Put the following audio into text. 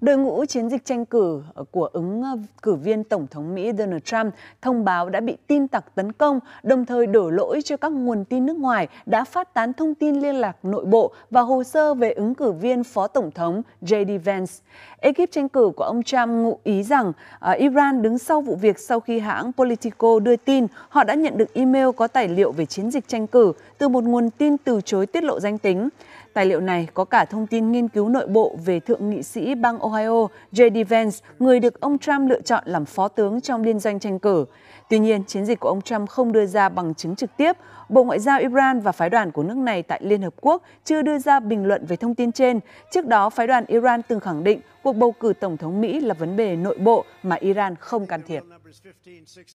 Đội ngũ chiến dịch tranh cử của ứng ờ, cử viên Tổng thống Mỹ Donald Trump thông báo đã bị tin tặc tấn công, đồng thời đổ lỗi cho các nguồn tin nước ngoài đã phát tán thông tin liên lạc nội bộ và hồ sơ về ứng cử viên Phó Tổng thống J.D. Vance. Ekip tranh cử của ông Trump ngụ ý rằng ờ, Iran đứng sau vụ việc sau khi hãng Politico đưa tin họ đã nhận được email có tài liệu về chiến dịch tranh cử từ một nguồn tin từ chối tiết lộ danh tính. Tài liệu này có cả thông tin nghiên cứu nội bộ về thượng nghị sĩ bang Ohio J.D. Vance, người được ông Trump lựa chọn làm phó tướng trong liên danh tranh cử. Tuy nhiên, chiến dịch của ông Trump không đưa ra bằng chứng trực tiếp. Bộ Ngoại giao Iran và phái đoàn của nước này tại Liên Hợp Quốc chưa đưa ra bình luận về thông tin trên. Trước đó, phái đoàn Iran từng khẳng định cuộc bầu cử Tổng thống Mỹ là vấn đề nội bộ mà Iran không can thiệp.